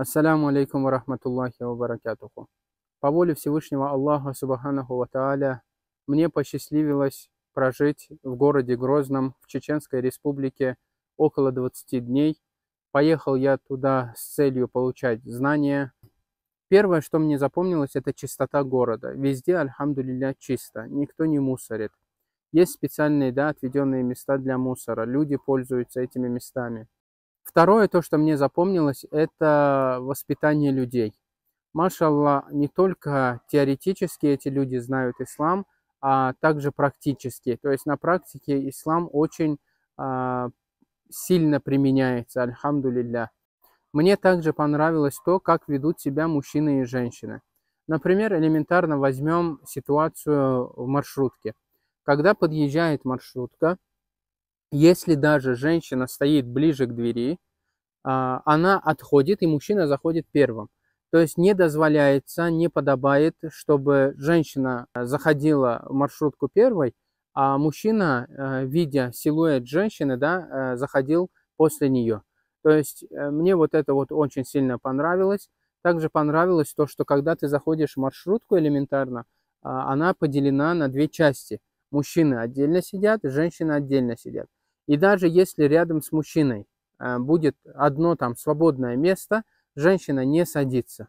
Ассаламу алейкум ва рахматуллахи ва баракатуху. По воле Всевышнего Аллаха Субханаху ва Тааля мне посчастливилось прожить в городе Грозном в Чеченской Республике около 20 дней. Поехал я туда с целью получать знания. Первое, что мне запомнилось, это чистота города. Везде, альхамдулилля, чисто. Никто не мусорит. Есть специальные, да, отведенные места для мусора. Люди пользуются этими местами. Второе, то, что мне запомнилось, это воспитание людей. Машалла, не только теоретически эти люди знают ислам, а также практически. То есть на практике ислам очень а, сильно применяется, альхамдулилля. Мне также понравилось то, как ведут себя мужчины и женщины. Например, элементарно возьмем ситуацию в маршрутке. Когда подъезжает маршрутка, если даже женщина стоит ближе к двери, а, она отходит, и мужчина заходит первым. То есть не дозволяется, не подобает, чтобы женщина заходила в маршрутку первой, а мужчина, э, видя силуэт женщины, да, э, заходил после нее. То есть э, мне вот это вот очень сильно понравилось. Также понравилось то, что когда ты заходишь в маршрутку элементарно, а, она поделена на две части. Мужчины отдельно сидят, женщины отдельно сидят. И даже если рядом с мужчиной э, будет одно там свободное место, женщина не садится.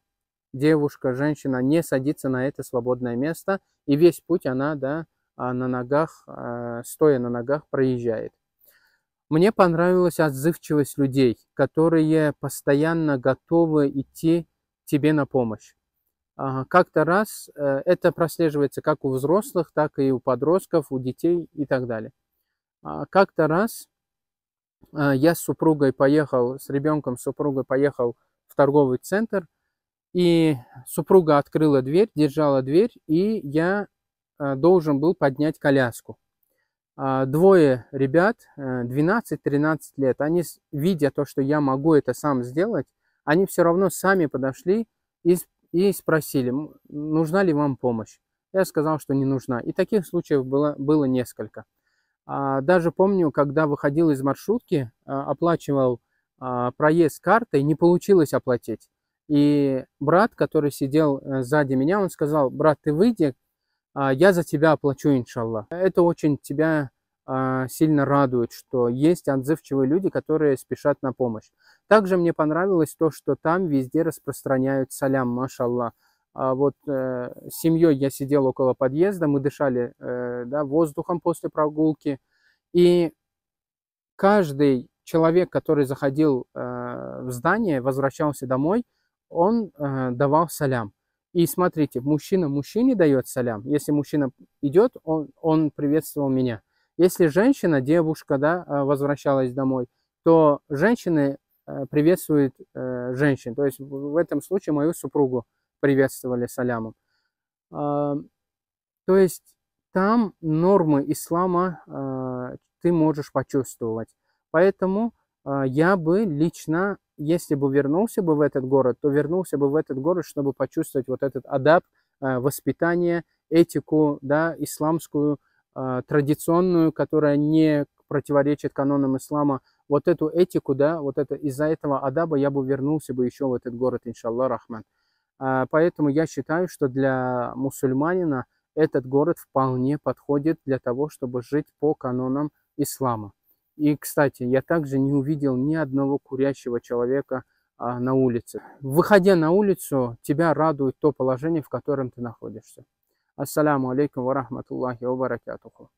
Девушка, женщина не садится на это свободное место, и весь путь она да, а, на ногах, э, стоя на ногах, проезжает. Мне понравилась отзывчивость людей, которые постоянно готовы идти тебе на помощь. А, как-то раз э, это прослеживается как у взрослых, так и у подростков, у детей и так далее. А, как-то раз а, я с супругой поехал, с ребенком с супругой поехал в торговый центр, и супруга открыла дверь, держала дверь, и я а, должен был поднять коляску. Двое ребят, 12-13 э, лет, они, видя то, что я могу это сам сделать, они все равно сами подошли и, спросили, нужна ли вам помощь. Я сказал, что не нужна. И таких случаев было, было несколько. А, даже помню, когда выходил из маршрутки, а, оплачивал а, проезд картой, не получилось оплатить. И брат, который сидел э, сзади меня, он сказал, брат, ты выйди, я за тебя оплачу, иншаллах. Это очень тебя сильно радует, что есть отзывчивые люди, которые спешат на помощь. Также мне понравилось то, что там везде распространяют салям, машаллах. А вот э, с семьей я сидел около подъезда, мы дышали э, да, воздухом после прогулки. И каждый человек, который заходил э, в здание, возвращался домой, он э, давал салям. И смотрите, мужчина мужчине дает салям. Если мужчина идет, он, он приветствовал меня. Если женщина, девушка, да, возвращалась домой, то женщины приветствуют женщин. То есть в этом случае мою супругу приветствовали салямом. А, то есть там нормы ислама а, ты можешь почувствовать. Поэтому а, я бы лично, если бы вернулся бы в этот город, то вернулся бы в этот город, чтобы почувствовать вот этот адап, воспитание, этику, да, исламскую, традиционную, которая не противоречит канонам ислама. Вот эту этику, да, вот это из-за этого адаба я бы вернулся бы еще в этот город, иншаллах, рахмат. А, поэтому я считаю, что для мусульманина этот город вполне подходит для того, чтобы жить по канонам ислама. И, кстати, я также не увидел ни одного курящего человека а, на улице. Выходя на улицу, тебя радует то положение, в котором ты находишься. Ассаламу алейкум ва рахматуллахи ва баракатуху.